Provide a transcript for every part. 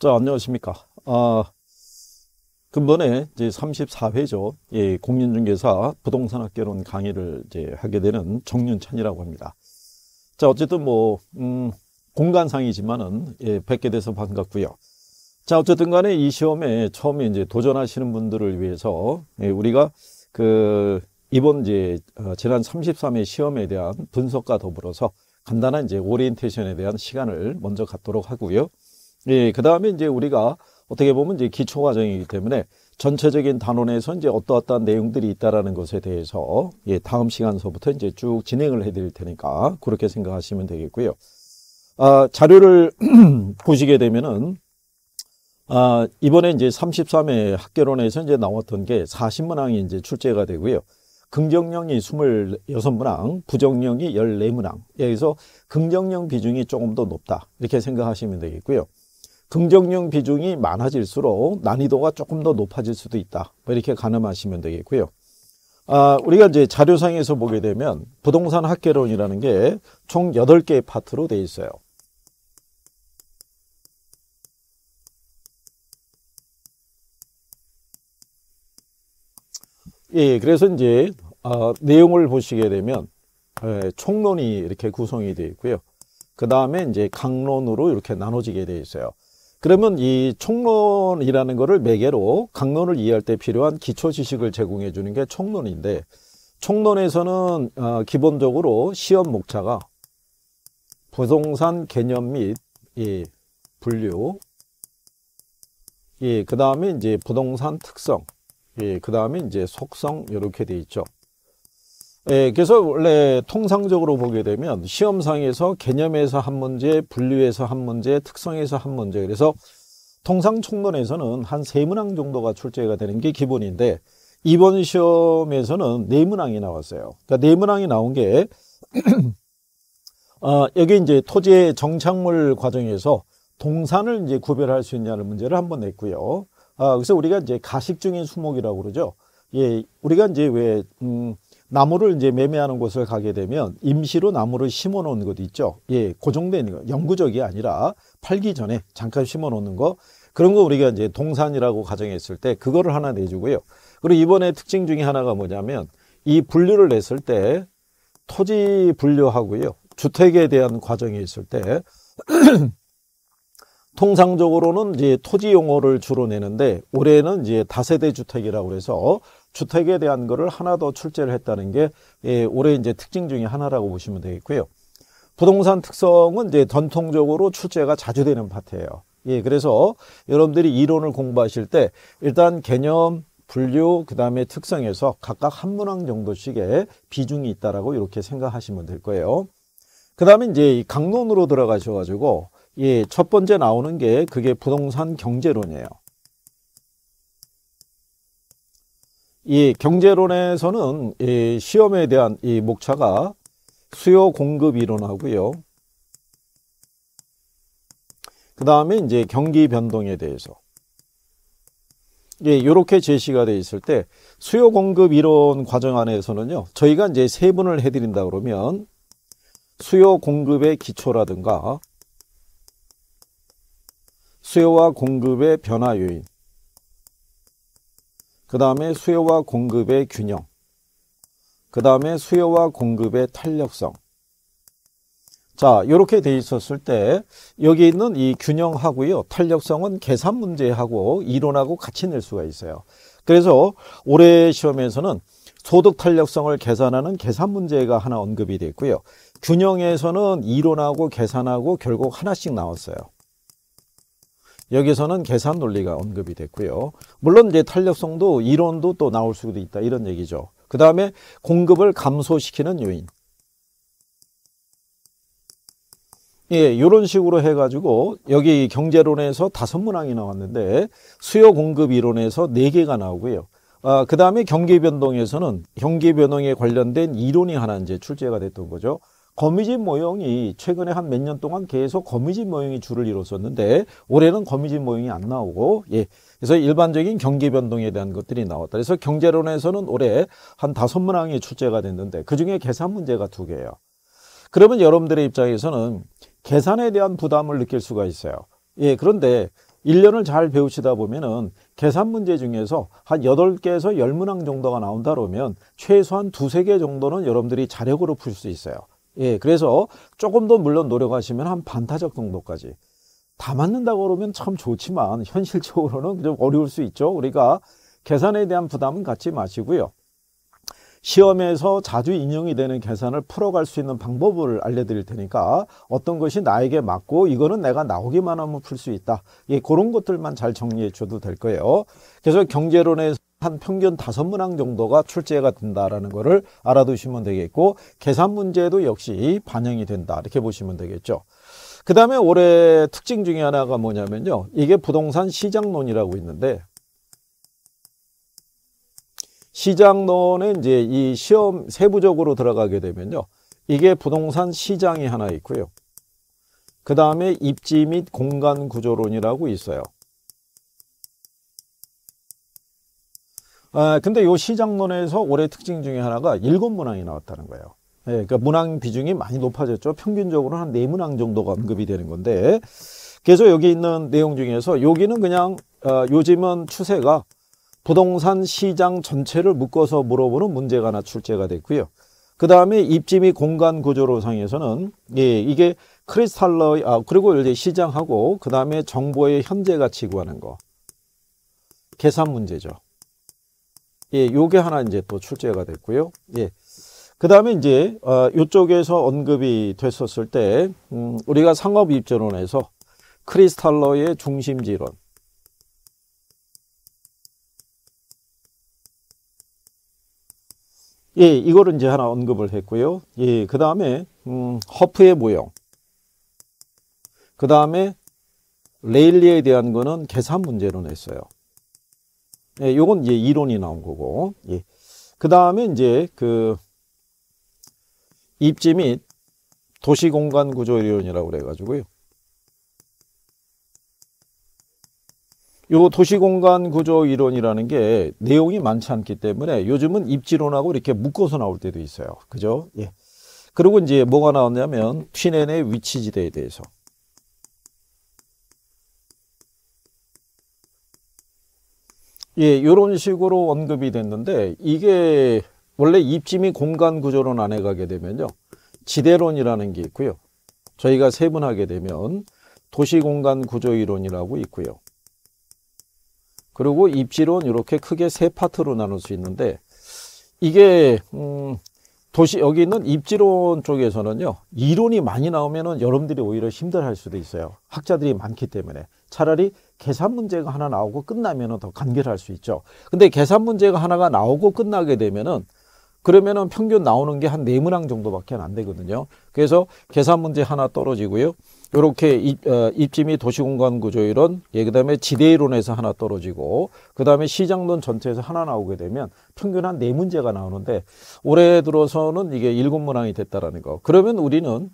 자, 안녕하십니까. 아, 근본에 이제 34회죠. 예, 공인중개사 부동산학개론 강의를 이제 하게 되는 정윤찬이라고 합니다. 자, 어쨌든 뭐, 음, 공간상이지만은, 예, 뵙게 돼서 반갑고요 자, 어쨌든 간에 이 시험에 처음에 이제 도전하시는 분들을 위해서, 예, 우리가 그, 이번 이제, 어, 지난 33회 시험에 대한 분석과 더불어서 간단한 이제 오리엔테이션에 대한 시간을 먼저 갖도록 하고요. 예, 그 다음에 이제 우리가 어떻게 보면 이제 기초 과정이기 때문에 전체적인 단원에서 이제 어떠어떠한 내용들이 있다라는 것에 대해서 예, 다음 시간서부터 이제 쭉 진행을 해드릴 테니까 그렇게 생각하시면 되겠고요. 아, 자료를 보시게 되면은 아, 이번에 이제 33회 학교론에서 이제 나왔던 게 40문항이 이제 출제가 되고요. 긍정령이 26문항, 부정령이 14문항. 여기서 긍정령 비중이 조금 더 높다. 이렇게 생각하시면 되겠고요. 긍정형 비중이 많아질수록 난이도가 조금 더 높아질 수도 있다. 뭐 이렇게 가늠하시면 되겠고요. 아, 우리가 이제 자료상에서 보게 되면 부동산 학계론이라는 게 총 8개의 파트로 되어 있어요. 예, 예, 그래서 이제 어, 내용을 보시게 되면 예, 총론이 이렇게 구성이 되어 있고요. 그 다음에 이제 강론으로 이렇게 나눠지게 되어 있어요. 그러면 이 총론이라는 거를 매개로 강론을 이해할 때 필요한 기초 지식을 제공해 주는 게 총론인데 총론에서는 어, 기본적으로 시험 목차가 부동산 개념 및이 분류 예, 그 다음에 이제 부동산 특성 예, 그 다음에 이제 속성 이렇게 돼 있죠 예, 그래서 원래 통상적으로 보게 되면 시험상에서 개념에서 한 문제, 분류에서 한 문제, 특성에서 한 문제. 그래서 통상 총론에서는 한 세 문항 정도가 출제가 되는 게 기본인데 이번 시험에서는 네 문항이 나왔어요. 그러니까 네 문항이 나온 게 어, 여기 이제 토지의 정착물 과정에서 동산을 이제 구별할 수 있냐는 문제를 한 번 냈고요. 아, 그래서 우리가 이제 가식 중인 수목이라고 그러죠. 예, 우리가 이제 왜 음, 나무를 이제 매매하는 곳을 가게 되면 임시로 나무를 심어 놓은 것도 있죠. 예, 고정된 거, 영구적이 아니라 팔기 전에 잠깐 심어 놓는 거. 그런 거 우리가 이제 동산이라고 가정했을 때 그거를 하나 내주고요. 그리고 이번에 특징 중에 하나가 뭐냐면 이 분류를 냈을 때 토지 분류하고요. 주택에 대한 과정이 있을 때 통상적으로는 이제 토지 용어를 주로 내는데 올해는 이제 다세대 주택이라고 해서 주택에 대한 거를 하나 더 출제를 했다는 게 예, 올해 이제 특징 중에 하나라고 보시면 되겠고요. 부동산 특성은 이제 전통적으로 출제가 자주 되는 파트예요. 예, 그래서 여러분들이 이론을 공부하실 때 일단 개념 분류 그다음에 특성에서 각각 한 문항 정도씩의 비중이 있다라고 이렇게 생각하시면 될 거예요. 그다음에 이제 강론으로 들어가셔 가지고 예, 첫 번째 나오는 게 그게 부동산 경제론이에요. 이 경제론에서는 이 시험에 대한 이 목차가 수요 공급 이론하고요. 그 다음에 이제 경기 변동에 대해서 예, 요렇게 제시가 되어 있을 때 수요 공급 이론 과정 안에서는요. 저희가 이제 세분을 해드린다 그러면 수요 공급의 기초라든가 수요와 공급의 변화 요인 그 다음에 수요와 공급의 균형, 그 다음에 수요와 공급의 탄력성. 자, 요렇게돼 있었을 때 여기 있는 이 균형하고요, 탄력성은 계산 문제하고 이론하고 같이 낼 수가 있어요. 그래서 올해 시험에서는 소득 탄력성을 계산하는 계산 문제가 하나 언급이 됐고요. 균형에서는 이론하고 계산하고 결국 하나씩 나왔어요. 여기서는 계산 논리가 언급이 됐고요. 물론 이제 탄력성도 이론도 또 나올 수도 있다 이런 얘기죠. 그 다음에 공급을 감소시키는 요인. 예, 요런 식으로 해가지고 여기 경제론에서 다섯 문항이 나왔는데 수요 공급 이론에서 네 개가 나오고요. 아, 그 다음에 경기 변동에서는 경기 변동에 관련된 이론이 하나 이제 출제가 됐던 거죠. 거미집 모형이 최근에 한 몇 년 동안 계속 거미집 모형이 줄을 이뤘었는데 올해는 거미집 모형이 안 나오고 예. 그래서 일반적인 경기 변동에 대한 것들이 나왔다. 그래서 경제론에서는 올해 한 다섯 문항이 출제가 됐는데 그중에 계산 문제가 두 개예요. 그러면 여러분들의 입장에서는 계산에 대한 부담을 느낄 수가 있어요. 예, 그런데 1년을 잘 배우시다 보면은 계산 문제 중에서 한 8개에서 10문항 정도가 나온다 그러면 최소한 두 세 개 정도는 여러분들이 자력으로 풀 수 있어요. 예, 그래서 조금 더 물론 노력하시면 한 반타작 정도까지 다 맞는다고 그러면 참 좋지만 현실적으로는 좀 어려울 수 있죠. 우리가 계산에 대한 부담은 갖지 마시고요. 시험에서 자주 인용이 되는 계산을 풀어갈 수 있는 방법을 알려드릴 테니까 어떤 것이 나에게 맞고 이거는 내가 나오기만 하면 풀 수 있다. 예, 그런 것들만 잘 정리해 줘도 될 거예요. 그래서 경제론에서 한 평균 다섯 문항 정도가 출제가 된다라는 것을 알아두시면 되겠고 계산 문제도 역시 반영이 된다 이렇게 보시면 되겠죠. 그 다음에 올해 특징 중에 하나가 뭐냐면요. 이게 부동산 시장론이라고 있는데 시장론은 이제 이 시험 세부적으로 들어가게 되면요. 이게 부동산 시장이 하나 있고요. 그 다음에 입지 및 공간 구조론이라고 있어요. 아, 근데 이 시장론에서 올해 특징 중에 하나가 일곱 문항이 나왔다는 거예요. 예, 그러니까 문항 비중이 많이 높아졌죠. 평균적으로 한 네 문항 정도가 언급이 되는 건데 그래서 여기 있는 내용 중에서 여기는 그냥 어, 요즘은 추세가 부동산 시장 전체를 묶어서 물어보는 문제가 하나 출제가 됐고요. 그 다음에 입지 및 공간 구조로상에서는 예, 이게 크리스탈러 아, 그리고 이제 시장하고 그 다음에 정보의 현재 가치 구하는 거 계산 문제죠. 예, 요게 하나 이제 또 출제가 됐고요. 예. 그 다음에 이제 어, 이쪽에서 언급이 됐었을 때 음, 우리가 상업 입지론에서 크리스탈러의 중심지론 예, 이거를 이제 하나 언급을 했고요. 예, 그 다음에, 음, 허프의 모형. 그 다음에, 레일리에 대한 거는 계산 문제로 냈어요. 예, 요건 이제 이론이 나온 거고. 예. 그 다음에 이제 그, 입지 및 도시공간구조이론이라고 그래가지고요. 요 도시공간 구조 이론이라는 게 내용이 많지 않기 때문에 요즘은 입지론하고 이렇게 묶어서 나올 때도 있어요. 그죠? 예. 그리고 이제 뭐가 나왔냐면 피넨의 위치지대에 대해서. 예, 요런 식으로 언급이 됐는데 이게 원래 입지 및 공간 구조론 안에 가게 되면요. 지대론이라는 게 있고요. 저희가 세분하게 되면 도시공간 구조 이론이라고 있고요. 그리고 입지론 이렇게 크게 세 파트로 나눌 수 있는데 이게 음 도시 여기 있는 입지론 쪽에서는요 이론이 많이 나오면은 여러분들이 오히려 힘들할 수도 있어요 학자들이 많기 때문에 차라리 계산 문제가 하나 나오고 끝나면은 더 간결할 수 있죠 근데 계산 문제가 하나가 나오고 끝나게 되면은 그러면은 평균 나오는 게 한 네 문항 정도밖에 안 되거든요 그래서 계산 문제 하나 떨어지고요 요렇게 입, 어, 입지미 도시공간 구조 이론, 예, 그 다음에 지대 이론에서 하나 떨어지고, 그 다음에 시장론 전체에서 하나 나오게 되면 평균 한 네 문제가 나오는데, 올해 들어서는 이게 일곱 문항이 됐다라는 거. 그러면 우리는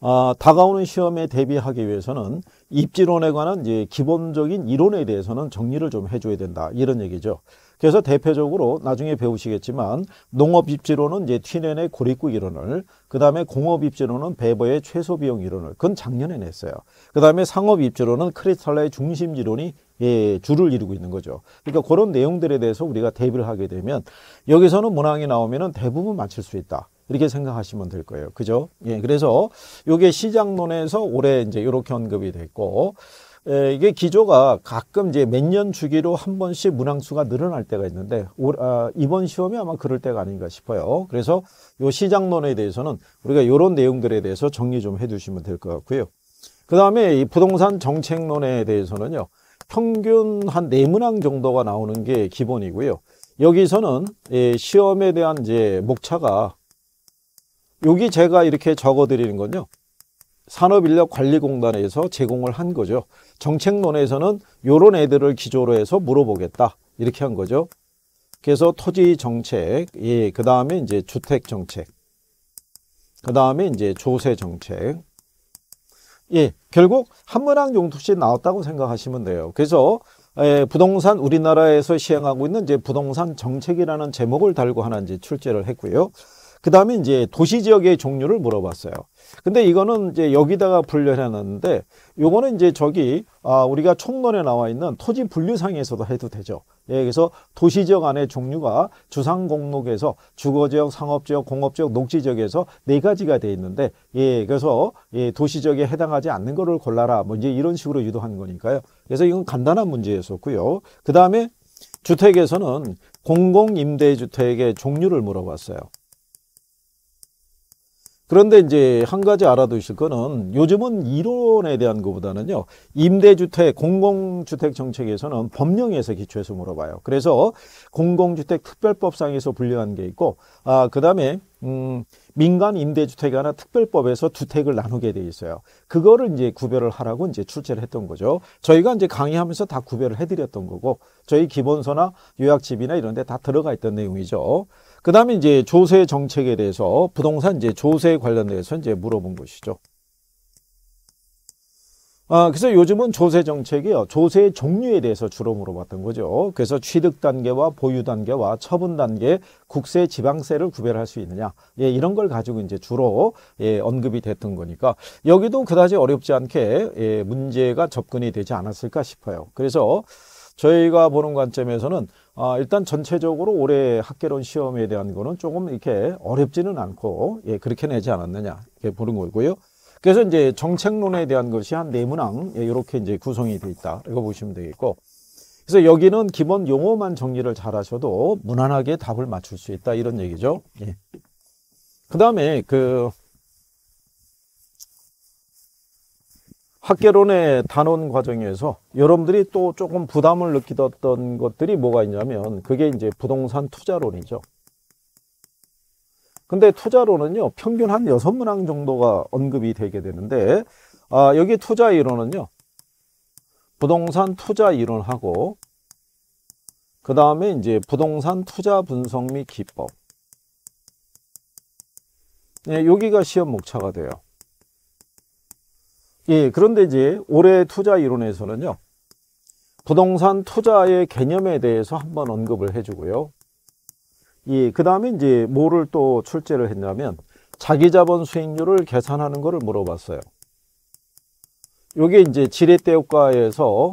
아, 다가오는 시험에 대비하기 위해서는 입지론에 관한 이제 기본적인 이론에 대해서는 정리를 좀 해줘야 된다 이런 얘기죠. 그래서 대표적으로 나중에 배우시겠지만 농업 입지론은 이제 튀넨의 고립국 이론을 그 다음에 공업 입지론은 베버의 최소 비용 이론을 그건 작년에 냈어요. 그 다음에 상업 입지론은 크리스탈라의 중심 이론이 예, 줄을 이루고 있는 거죠. 그러니까 그런 내용들에 대해서 우리가 대비를 하게 되면 여기서는 문항이 나오면은 대부분 맞출 수 있다. 이렇게 생각하시면 될 거예요. 그죠? 예, 그래서 요게 시장론에서 올해 이제 이렇게 언급이 됐고, 예, 이게 기조가 가끔 이제 몇 년 주기로 한 번씩 문항수가 늘어날 때가 있는데 올, 아, 이번 시험이 아마 그럴 때가 아닌가 싶어요. 그래서 요 시장론에 대해서는 우리가 요런 내용들에 대해서 정리 좀 해주시면될 것 같고요. 그 다음에 이 부동산 정책론에 대해서는요. 평균 한 네 문항 정도가 나오는 게 기본이고요. 여기서는 예, 시험에 대한 이제 목차가 여기 제가 이렇게 적어드리는 건요. 산업인력관리공단에서 제공을 한 거죠. 정책론에서는 이런 애들을 기조로 해서 물어보겠다. 이렇게 한 거죠. 그래서 토지 정책, 예, 그 다음에 이제 주택 정책, 그 다음에 이제 조세 정책. 예, 결국 한문학 용특시 나왔다고 생각하시면 돼요. 그래서 예, 부동산 우리나라에서 시행하고 있는 이제 부동산 정책이라는 제목을 달고 하나 이제 출제를 했고요. 그 다음에 이제 도시 지역의 종류를 물어봤어요. 근데 이거는 이제 여기다가 분류해놨는데 요거는 이제 저기 아 우리가 총론에 나와 있는 토지 분류상에서도 해도 되죠. 예, 그래서 도시지역 안의 종류가 주상공록에서 주거지역, 상업지역, 공업지역, 녹지지역에서 네 가지가 돼 있는데 예, 그래서 예, 도시지역에 해당하지 않는 거를 골라라 뭐 이제 이런 식으로 유도한 거니까요. 그래서 이건 간단한 문제였었고요. 그 다음에 주택에서는 공공임대주택의 종류를 물어봤어요. 그런데 이제 한 가지 알아두실 거는 요즘은 이론에 대한 것보다는요 임대주택 공공주택 정책에서는 법령에서 기초해서 물어봐요. 그래서 공공주택 특별법상에서 분류한 게 있고 아 그다음에 음. 민간 임대주택이 하나 특별법에서 주택을 나누게 돼 있어요. 그거를 이제 구별을 하라고 이제 출제를 했던 거죠. 저희가 이제 강의하면서 다 구별을 해드렸던 거고 저희 기본서나 요약집이나 이런 데 다 들어가 있던 내용이죠. 그 다음에 이제 조세 정책에 대해서 부동산 이제 조세 관련돼서 이제 물어본 것이죠. 아, 그래서 요즘은 조세 정책이요. 조세의 종류에 대해서 주로 물어봤던 거죠. 그래서 취득 단계와 보유 단계와 처분 단계, 국세, 지방세를 구별할 수 있느냐. 예, 이런 걸 가지고 이제 주로 예, 언급이 됐던 거니까 여기도 그다지 어렵지 않게 예, 문제가 접근이 되지 않았을까 싶어요. 그래서 저희가 보는 관점에서는 아, 일단 전체적으로 올해 학개론 시험에 대한 거는 조금 이렇게 어렵지는 않고 예, 그렇게 내지 않았느냐. 이렇게 보는 거고요. 그래서 이제 정책론에 대한 것이 한 네 문항 이렇게 예, 이제 구성이 돼 있다. 이거 보시면 되겠고. 그래서 여기는 기본 용어만 정리를 잘 하셔도 무난하게 답을 맞출 수 있다 이런 얘기죠. 예. 그다음에 그 학계론의 단원 과정에서 여러분들이 또 조금 부담을 느끼던 것들이 뭐가 있냐면 그게 이제 부동산 투자론이죠. 근데 투자로는요, 평균 한 여섯 문항 정도가 언급이 되게 되는데, 아, 여기 투자 이론은요, 부동산 투자 이론하고, 그 다음에 이제 부동산 투자 분석 및 기법. 예, 여기가 시험 목차가 돼요. 예, 그런데 이제 올해 투자 이론에서는요, 부동산 투자의 개념에 대해서 한번 언급을 해주고요. 이 예, 그다음에 이제 뭐를 또 출제를 했냐면 자기 자본 수익률을 계산하는 것을 물어봤어요. 요게 이제 지렛대 효과에서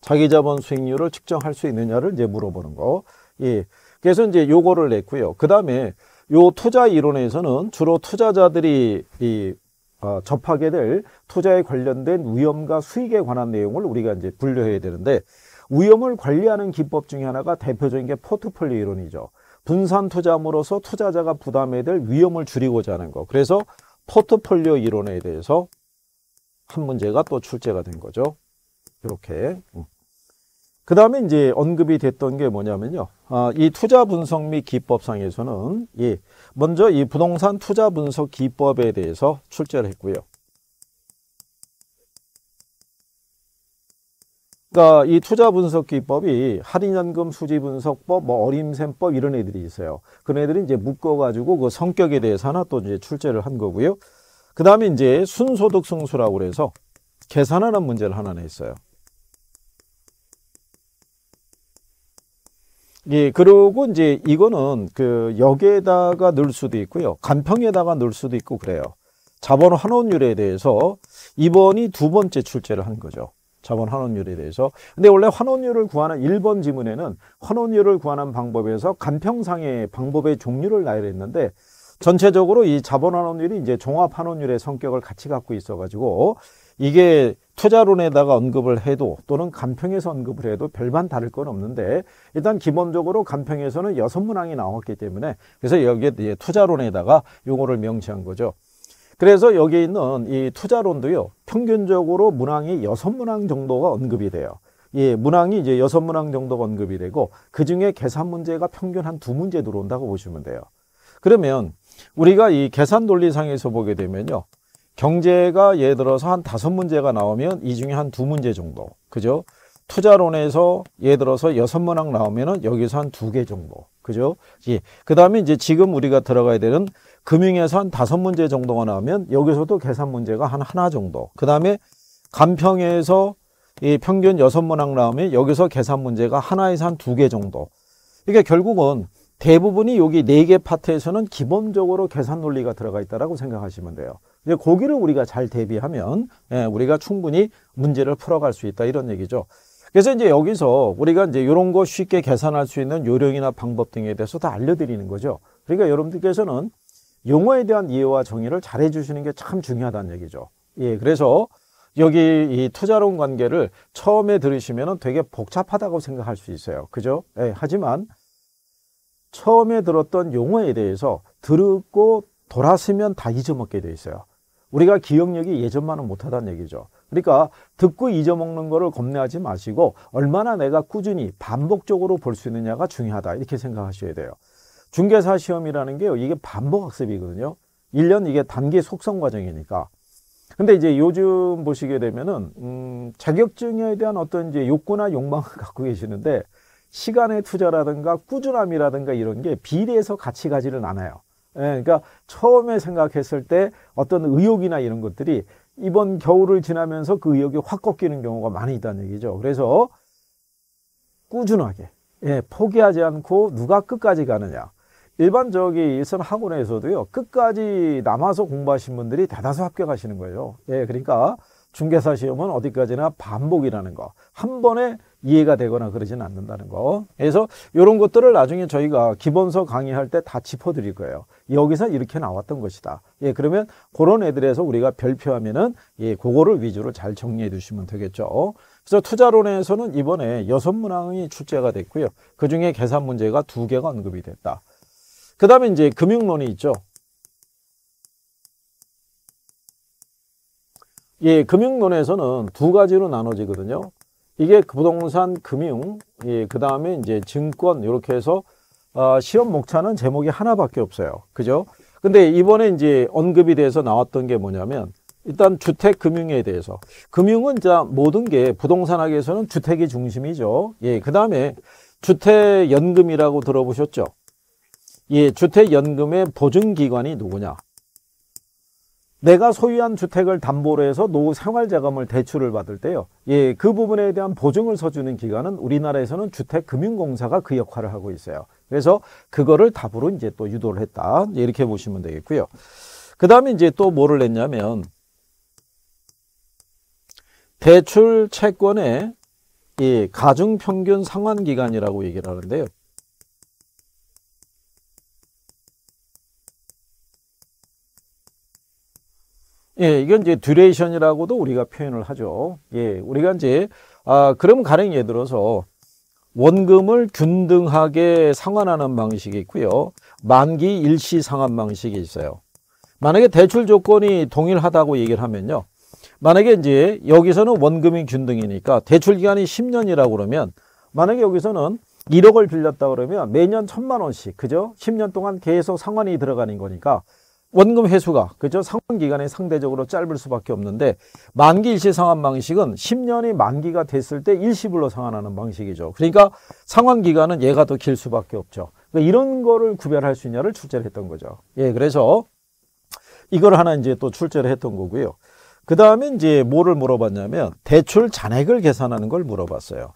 자기 자본 수익률을 측정할 수 있느냐를 이제 물어보는 거. 예. 그래서 이제 요거를 냈고요. 그다음에 요 투자 이론에서는 주로 투자자들이 이 어, 접하게 될 투자에 관련된 위험과 수익에 관한 내용을 우리가 이제 분류해야 되는데 위험을 관리하는 기법 중에 하나가 대표적인 게 포트폴리오 이론이죠. 분산 투자함으로써 투자자가 부담해야 될 위험을 줄이고자 하는 거. 그래서 포트폴리오 이론에 대해서 한 문제가 또 출제가 된 거죠. 이렇게. 음. 그 다음에 이제 언급이 됐던 게 뭐냐면요. 아, 이 투자 분석 및 기법상에서는 예, 먼저 이 부동산 투자 분석 기법에 대해서 출제를 했고요. 그러니까 이 투자 분석 기법이 할인연금 수지 분석법, 뭐 어림셈법 이런 애들이 있어요. 그런 애들이 이제 묶어가지고 그 성격에 대해서 하나 또 이제 출제를 한 거고요. 그 다음에 이제 순소득 승수라고 그래서 계산하는 문제를 하나 냈어요. 예, 그리고 이제 이거는 그 역에다가 넣을 수도 있고요. 간평에다가 넣을 수도 있고 그래요. 자본 환원율에 대해서 이번이 두 번째 출제를 한 거죠. 자본 환원율에 대해서. 근데 원래 환원율을 구하는 1번 지문에는 환원율을 구하는 방법에서 간평상의 방법의 종류를 나열했는데 전체적으로 이 자본 환원율이 이제 종합 환원율의 성격을 같이 갖고 있어 가지고 이게 투자론에다가 언급을 해도 또는 간평에서 언급을 해도 별반 다를 건 없는데 일단 기본적으로 간평에서는 여섯 문항이 나왔기 때문에 그래서 여기에 투자론에다가 요거를 명시한 거죠. 그래서 여기에 있는 이 투자론도요, 평균적으로 문항이 여섯 문항 정도가 언급이 돼요. 예, 문항이 이제 여섯 문항 정도가 언급이 되고, 그 중에 계산 문제가 평균 한 두 문제 들어온다고 보시면 돼요. 그러면 우리가 이 계산 논리상에서 보게 되면요. 경제가 예를 들어서 한 다섯 문제가 나오면 이 중에 한 두 문제 정도. 그죠? 투자론에서 예를 들어서 여섯 문항 나오면은 여기서 한 두 개 정도. 그죠? 예. 그 다음에 이제 지금 우리가 들어가야 되는 금융에서 한 다섯 문제 정도가 나오면 여기서도 계산 문제가 한 하나 정도. 그 다음에 간평에서 이 평균 여섯 문항 나오면 여기서 계산 문제가 하나에서 한 두 개 정도. 그러니까 결국은 대부분이 여기 네 개 파트에서는 기본적으로 계산 논리가 들어가 있다고 생각하시면 돼요. 이제 고기를 우리가 잘 대비하면 예, 우리가 충분히 문제를 풀어갈 수 있다 이런 얘기죠. 그래서 이제 여기서 우리가 이제 이런 거 쉽게 계산할 수 있는 요령이나 방법 등에 대해서 다 알려드리는 거죠. 그러니까 여러분들께서는 용어에 대한 이해와 정의를 잘해 주시는 게 참 중요하다는 얘기죠. 예, 그래서 여기 이 투자론 관계를 처음에 들으시면 되게 복잡하다고 생각할 수 있어요. 그죠? 예, 하지만 처음에 들었던 용어에 대해서 들었고 돌았으면다 잊어먹게 돼 있어요. 우리가 기억력이 예전만은 못하다는 얘기죠. 그러니까 듣고 잊어먹는 거를 겁내하지 마시고 얼마나 내가 꾸준히 반복적으로 볼 수 있느냐가 중요하다 이렇게 생각하셔야 돼요. 중개사 시험이라는 게요. 이게 반복 학습이거든요. 1년 이게 단기 속성 과정이니까. 근데 이제 요즘 보시게 되면은 음, 자격증에 대한 어떤 이제 욕구나 욕망을 갖고 계시는데 시간의 투자라든가 꾸준함이라든가 이런 게 비례해서 같이 가지는 않아요. 예, 그러니까 처음에 생각했을 때 어떤 의욕이나 이런 것들이 이번 겨울을 지나면서 그 의욕이 확 꺾이는 경우가 많이 있다는 얘기죠. 그래서 꾸준하게 예, 포기하지 않고 누가 끝까지 가느냐. 일반 저기 일선 학원에서도요 끝까지 남아서 공부하신 분들이 대다수 합격하시는 거예요. 예, 그러니까 중개사 시험은 어디까지나 반복이라는 거, 한 번에 이해가 되거나 그러진 않는다는 거. 그래서 이런 것들을 나중에 저희가 기본서 강의할 때 다 짚어드릴 거예요. 여기서 이렇게 나왔던 것이다. 예, 그러면 그런 애들에서 우리가 별표하면은 예, 그거를 위주로 잘 정리해 주시면 되겠죠. 그래서 투자론에서는 이번에 여섯 문항이 출제가 됐고요. 그 중에 계산 문제가 두 개가 언급이 됐다. 그 다음에 이제 금융론이 있죠. 예, 금융론에서는 두 가지로 나눠지거든요. 이게 부동산, 금융, 예, 그 다음에 이제 증권 이렇게 해서 어, 시험 목차는 제목이 하나밖에 없어요. 그죠? 근데 이번에 이제 언급이 돼서 나왔던 게 뭐냐면 일단 주택 금융에 대해서 금융은 자 모든 게 부동산학에서는 주택이 중심이죠. 예, 그 다음에 주택 연금이라고 들어보셨죠? 예, 주택연금의 보증기관이 누구냐? 내가 소유한 주택을 담보로 해서 노후 생활자금을 대출을 받을 때요. 예, 그 부분에 대한 보증을 서주는 기관은 우리나라에서는 주택금융공사가 그 역할을 하고 있어요. 그래서 그거를 답으로 이제 또 유도를 했다. 이렇게 보시면 되겠고요. 그 다음에 이제 또 뭐를 냈냐면 대출 채권의 예, 가중평균 상환기간이라고 얘기를 하는데요. 예, 이건 이제 듀레이션이라고도 우리가 표현을 하죠. 예, 우리가 이제 아, 그럼 가령 예를 들어서 원금을 균등하게 상환하는 방식이 있고요. 만기 일시 상환 방식이 있어요. 만약에 대출 조건이 동일하다고 얘기를 하면요. 만약에 이제 여기서는 원금이 균등이니까 대출 기간이 10년이라고 그러면 만약에 여기서는 1억을 빌렸다 그러면 매년 1 0 0 0만 원씩 그죠? 10년 동안 계속 상환이 들어가는 거니까 원금 회수가 그죠 상환 기간이 상대적으로 짧을 수밖에 없는데 만기 일시 상환 방식은 10년이 만기가 됐을 때 일시불로 상환하는 방식이죠. 그러니까 상환 기간은 얘가 더 길 수밖에 없죠. 그러니까 이런 거를 구별할 수 있냐를 출제를 했던 거죠. 예, 그래서 이걸 하나 이제 또 출제를 했던 거고요. 그 다음에 이제 뭐를 물어봤냐면 대출 잔액을 계산하는 걸 물어봤어요.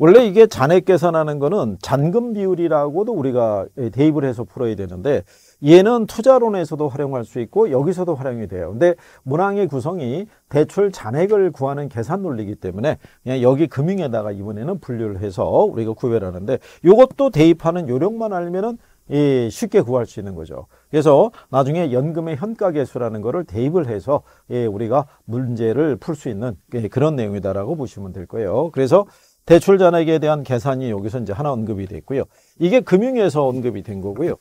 원래 이게 잔액 계산하는 거는 잔금 비율이라고도 우리가 예, 대입을 해서 풀어야 되는데 얘는 투자론에서도 활용할 수 있고 여기서도 활용이 돼요. 근데 문항의 구성이 대출 잔액을 구하는 계산 논리이기 때문에 그냥 여기 금융에다가 이번에는 분류를 해서 우리가 구별하는데 이것도 대입하는 요령만 알면은 이 예, 쉽게 구할 수 있는 거죠. 그래서 나중에 연금의 현가계수라는 거를 대입을 해서 예, 우리가 문제를 풀 수 있는 예, 그런 내용이다라고 보시면 될 거예요. 그래서 대출 잔액에 대한 계산이 여기서 이제 하나 언급이 됐고요. 이게 금융에서 언급이 된 거고요.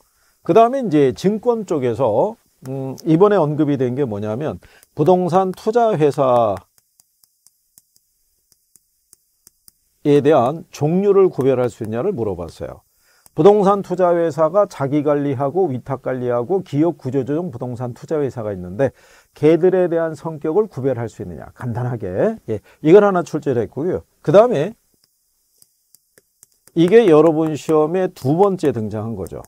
그 다음에 이제 증권 쪽에서 음, 이번에 언급이 된 게 뭐냐면 부동산 투자 회사에 대한 종류를 구별할 수 있냐를 물어봤어요. 부동산 투자 회사가 자기 관리하고 위탁 관리하고 기업 구조조정 부동산 투자 회사가 있는데 걔들에 대한 성격을 구별할 수 있느냐 간단하게 예, 이걸 하나 출제를 했고요. 그 다음에 이게 여러분 시험에 두 번째 등장한 거죠.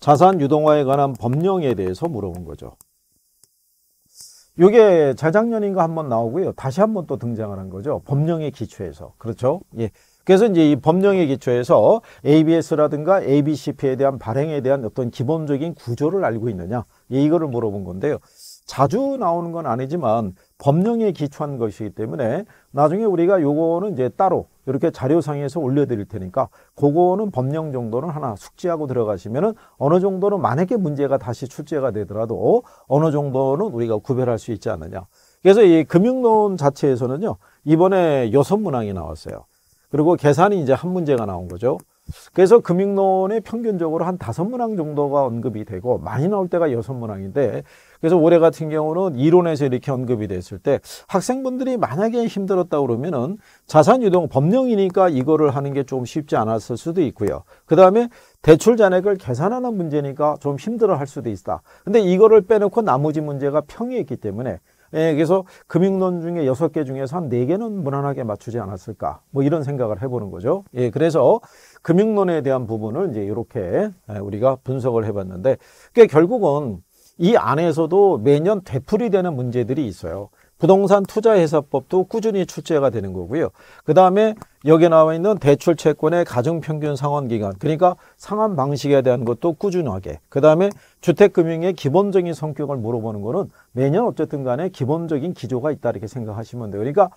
자산 유동화에 관한 법령에 대해서 물어본 거죠. 이게 재작년인가 한번 나오고요. 다시 한번 또 등장을 한 거죠. 법령의 기초에서. 그렇죠? 예. 그래서 이제 이 법령의 기초에서 ABS라든가 ABCP에 대한 발행에 대한 어떤 기본적인 구조를 알고 있느냐. 예, 이거를 물어본 건데요. 자주 나오는 건 아니지만 법령에 기초한 것이기 때문에 나중에 우리가 요거는 이제 따로 이렇게 자료상에서 올려드릴 테니까 그거는 법령 정도는 하나 숙지하고 들어가시면은 어느 정도는 만약에 문제가 다시 출제가 되더라도 어느 정도는 우리가 구별할 수 있지 않느냐. 그래서 이 금융론 자체에서는요 이번에 여섯 문항이 나왔어요. 그리고 계산이 이제 한 문제가 나온 거죠. 그래서 금융론에 평균적으로 한 다섯 문항 정도가 언급이 되고 많이 나올 때가 여섯 문항인데 그래서 올해 같은 경우는 이론에서 이렇게 언급이 됐을 때 학생분들이 만약에 힘들었다 그러면은 자산 유동 법령이니까 이거를 하는 게 좀 쉽지 않았을 수도 있고요. 그다음에 대출 잔액을 계산하는 문제니까 좀 힘들어 할 수도 있다. 근데 이거를 빼놓고 나머지 문제가 평이했기 때문에 예, 그래서 금융론 중에 여섯 개 중에서 한 네개는 무난하게 맞추지 않았을까. 뭐 이런 생각을 해보는 거죠. 예, 그래서 금융론에 대한 부분을 이제 이렇게 예, 우리가 분석을 해봤는데, 그 결국은 이 안에서도 매년 되풀이되는 문제들이 있어요. 부동산 투자해서법도 꾸준히 출제가 되는 거고요. 그 다음에 여기에 나와 있는 대출 채권의 가중평균 상환기간, 그러니까 상환 방식에 대한 것도 꾸준하게. 그 다음에 주택금융의 기본적인 성격을 물어보는 거는 매년 어쨌든 간에 기본적인 기조가 있다 이렇게 생각하시면 돼요. 그러니까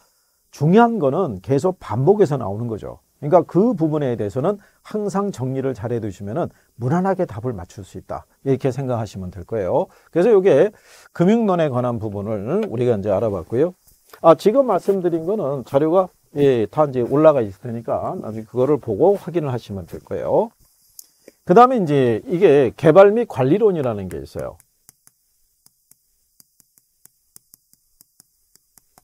중요한 거는 계속 반복해서 나오는 거죠. 그러니까 그 부분에 대해서는 항상 정리를 잘해두시면 무난하게 답을 맞출 수 있다. 이렇게 생각하시면 될 거예요. 그래서 이게 금융론에 관한 부분을 우리가 이제 알아봤고요. 아, 지금 말씀드린 거는 자료가 예, 다 이제 올라가 있을 테니까 나중에 그거를 보고 확인을 하시면 될 거예요. 그 다음에 이제 이게 개발 및 관리론이라는 게 있어요.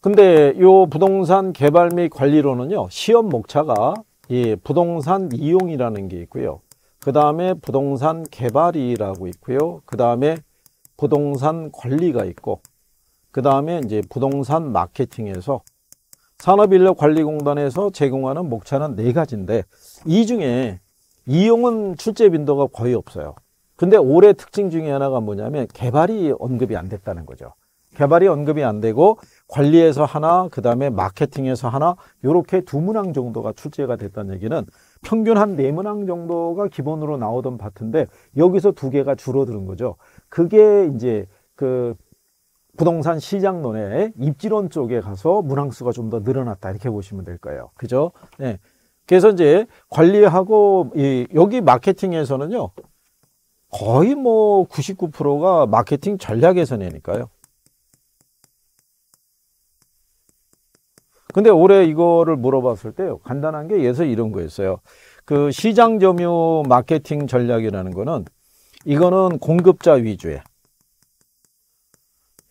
근데 요 부동산 개발 및 관리론은요, 시험 목차가 예, 부동산 이용이라는 게 있고요. 그 다음에 부동산 개발이라고 있고요. 그 다음에 부동산 관리가 있고, 그 다음에 이제 부동산 마케팅에서 산업인력관리공단에서 제공하는 목차는 네 가지인데 이 중에 이용은 출제 빈도가 거의 없어요. 근데 올해 특징 중에 하나가 뭐냐면 개발이 언급이 안 됐다는 거죠. 개발이 언급이 안 되고 관리에서 하나, 그 다음에 마케팅에서 하나, 요렇게 두 문항 정도가 출제가 됐다는 얘기는 평균 한 네 문항 정도가 기본으로 나오던 파트인데 여기서 두 개가 줄어드는 거죠. 그게 이제 그 부동산 시장론의 입지론 쪽에 가서 문항수가 좀 더 늘어났다 이렇게 보시면 될 거예요. 그죠? 네. 그래서 이제 관리하고 이 여기 마케팅에서는요. 거의 뭐 99%가 마케팅 전략에서 내니까요. 근데 올해 이거를 물어봤을 때 간단한 게 예서 이런 거였어요. 그 시장 점유 마케팅 전략이라는 거는 이거는 공급자 위주에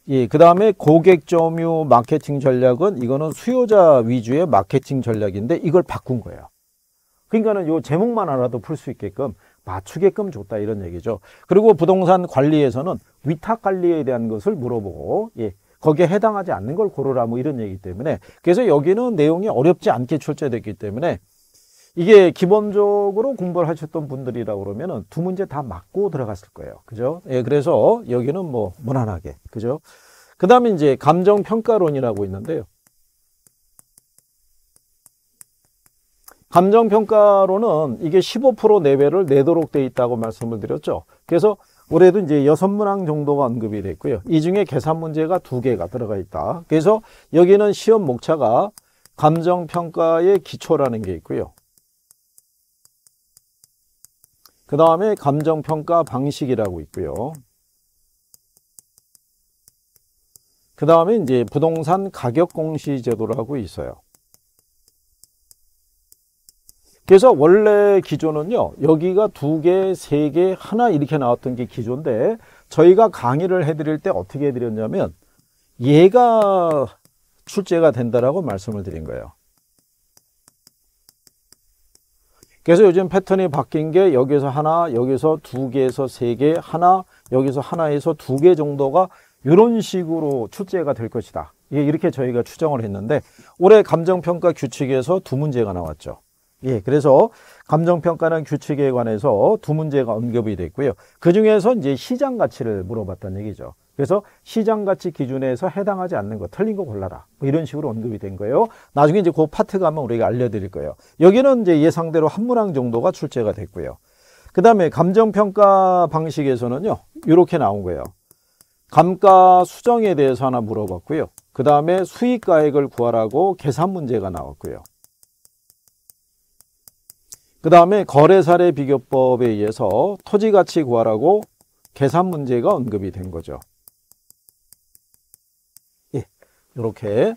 예, 그 다음에 고객 점유 마케팅 전략은 이거는 수요자 위주의 마케팅 전략인데 이걸 바꾼 거예요. 그러니까는 요 제목만 알아도 풀 수 있게끔 맞추게끔 줬다 이런 얘기죠. 그리고 부동산 관리에서는 위탁 관리에 대한 것을 물어보고 예, 거기에 해당하지 않는 걸 고르라 뭐 이런 얘기 때문에 그래서 여기는 내용이 어렵지 않게 출제됐기 때문에 이게 기본적으로 공부를 하셨던 분들이라고 그러면은 두 문제 다 맞고 들어갔을 거예요. 그죠? 예, 그래서 여기는 뭐 무난하게. 그죠? 그 다음에 이제 감정평가론이라고 있는데요. 감정평가론은 이게 15% 내외를 내도록 돼 있다고 말씀을 드렸죠. 그래서 올해도 이제 여섯 문항 정도가 언급이 됐고요. 이 중에 계산 문제가 두 개가 들어가 있다. 그래서 여기는 시험 목차가 감정평가의 기초라는 게 있고요. 그 다음에 감정평가 방식이라고 있고요. 그 다음에 이제 부동산 가격공시제도라고 있어요. 그래서 원래 기조는요 여기가 두 개, 세 개, 하나 이렇게 나왔던 게 기조인데 저희가 강의를 해드릴 때 어떻게 해드렸냐면 얘가 출제가 된다라고 말씀을 드린 거예요. 그래서 요즘 패턴이 바뀐 게 여기서 하나, 여기서 두 개에서 세 개, 하나, 여기서 하나에서 두 개 정도가 이런 식으로 출제가 될 것이다. 이렇게 저희가 추정을 했는데 올해 감정평가 규칙에서 두 문제가 나왔죠. 예, 그래서 감정평가는 규칙에 관해서 두 문제가 언급이 됐고요. 그 중에서 이제 시장 가치를 물어봤다는 얘기죠. 그래서 시장 가치 기준에서 해당하지 않는 거, 틀린 거 골라라. 뭐 이런 식으로 언급이 된 거예요. 나중에 이제 그 파트 가면 우리가 알려드릴 거예요. 여기는 이제 예상대로 한 문항 정도가 출제가 됐고요. 그 다음에 감정평가 방식에서는요, 이렇게 나온 거예요. 감가 수정에 대해서 하나 물어봤고요. 그 다음에 수익가액을 구하라고 계산 문제가 나왔고요. 그 다음에 거래사례 비교법에 의해서 토지가치 구하라고 계산 문제가 언급이 된 거죠. 예, 이렇게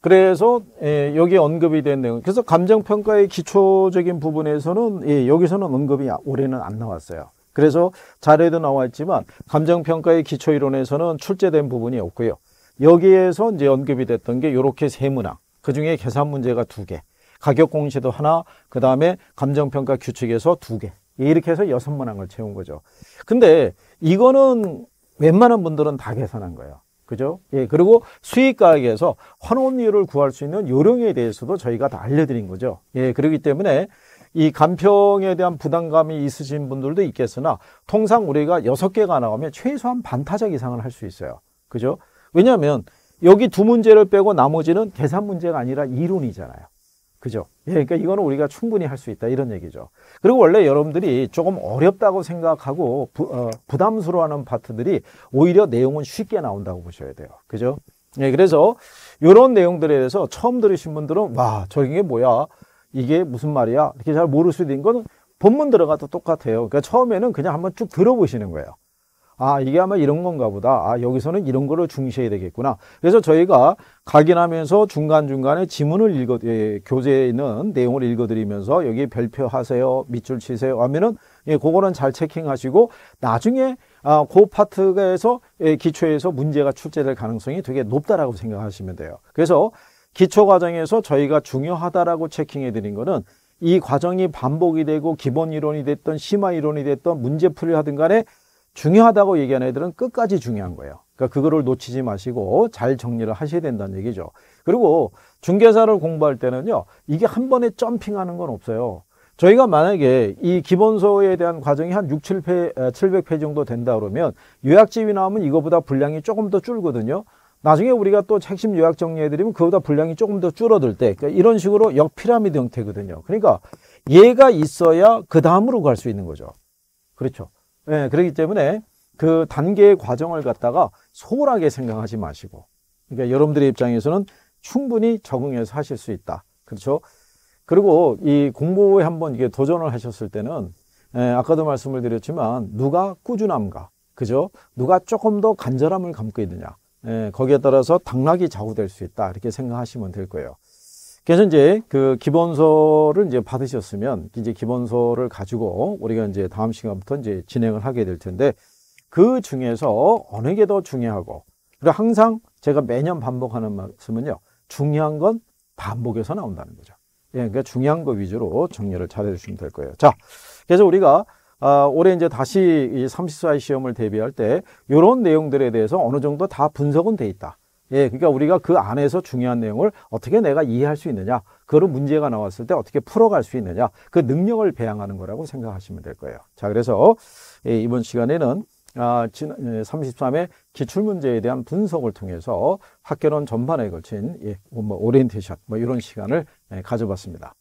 그래서 예, 여기 언급이 된 내용 그래서 감정평가의 기초적인 부분에서는 예, 여기서는 언급이 올해는 안 나왔어요. 그래서 자료에도 나와 있지만 감정평가의 기초이론에서는 출제된 부분이 없고요. 여기에서 이제 언급이 됐던 게 이렇게 세 문항, 그중에 계산 문제가 두 개, 가격 공시도 하나, 그 다음에 감정평가 규칙에서 두 개. 이렇게 해서 여섯 문항을 채운 거죠. 근데 이거는 웬만한 분들은 다 계산한 거예요. 그죠? 예, 그리고 수익가액에서 환원율을 구할 수 있는 요령에 대해서도 저희가 다 알려드린 거죠. 예, 그렇기 때문에 이 간평에 대한 부담감이 있으신 분들도 있겠으나 통상 우리가 여섯 개가 나오면 최소한 반타작 이상을 할 수 있어요. 그죠? 왜냐하면 여기 두 문제를 빼고 나머지는 계산 문제가 아니라 이론이잖아요. 그죠? 예, 그러니까 이거는 우리가 충분히 할 수 있다 이런 얘기죠. 그리고 원래 여러분들이 조금 어렵다고 생각하고 부, 어, 부담스러워하는 파트들이 오히려 내용은 쉽게 나온다고 보셔야 돼요. 그죠? 예, 그래서 이런 내용들에 대해서 처음 들으신 분들은 와 저게 뭐야? 이게 무슨 말이야? 이렇게 잘 모를 수도 있는 거는 본문 들어가도 똑같아요. 그러니까 처음에는 그냥 한번 쭉 들어보시는 거예요. 아 이게 아마 이런 건가 보다 아 여기서는 이런 거를 중시해야 되겠구나 그래서 저희가 각인하면서 중간중간에 지문을 읽어 예, 교재에 있는 내용을 읽어드리면서 여기 별표 하세요 밑줄 치세요 하면은 예 그거는 잘 체킹하시고 나중에 아, 그 파트에서 예, 기초에서 문제가 출제될 가능성이 되게 높다라고 생각하시면 돼요 그래서 기초 과정에서 저희가 중요하다라고 체킹해 드린 거는 이 과정이 반복이 되고 기본 이론이 됐던 심화 이론이 됐던 문제풀이 하든 간에 중요하다고 얘기하는 애들은 끝까지 중요한 거예요. 그러니까 그거를 놓치지 마시고 잘 정리를 하셔야 된다는 얘기죠. 그리고 중개사를 공부할 때는요. 이게 한 번에 점핑하는 건 없어요. 저희가 만약에 이 기본서에 대한 과정이 한 6, 7회, 700회 정도 된다 그러면 요약집이 나오면 이거보다 분량이 조금 더 줄거든요. 나중에 우리가 또 핵심 요약 정리해드리면 그보다 거 분량이 조금 더 줄어들 때 그러니까 이런 식으로 역피라미드 형태거든요. 그러니까 얘가 있어야 그 다음으로 갈 수 있는 거죠. 그렇죠. 예, 그렇기 때문에 그 단계의 과정을 갖다가 소홀하게 생각하지 마시고 그러니까 여러분들의 입장에서는 충분히 적응해서 하실 수 있다. 그렇죠? 그리고 이 공부에 한번 이게 도전을 하셨을 때는 예, 아까도 말씀을 드렸지만 누가 꾸준함과 그죠? 누가 조금 더 간절함을 감고 있느냐. 예, 거기에 따라서 당락이 좌우될 수 있다. 이렇게 생각하시면 될 거예요. 그래서 이제 그 기본서를 이제 받으셨으면 이제 기본서를 가지고 우리가 이제 다음 시간부터 이제 진행을 하게 될 텐데 그 중에서 어느 게 더 중요하고 그리고 항상 제가 매년 반복하는 말씀은요 중요한 건 반복해서 나온다는 거죠. 예, 그러니까 중요한 거 위주로 정리를 잘 해주시면 될 거예요. 자, 그래서 우리가 아, 올해 이제 다시 이 34의 시험을 대비할 때 이런 내용들에 대해서 어느 정도 다 분석은 돼 있다. 예, 그러니까 우리가 그 안에서 중요한 내용을 어떻게 내가 이해할 수 있느냐, 그런 문제가 나왔을 때 어떻게 풀어갈 수 있느냐, 그 능력을 배양하는 거라고 생각하시면 될 거예요. 자, 그래서 예, 이번 시간에는 아, 지난 33회 예, 기출문제에 대한 분석을 통해서 학교론 전반에 걸친 예, 뭐, 뭐 오리엔테이션 뭐 이런 시간을 예, 가져봤습니다.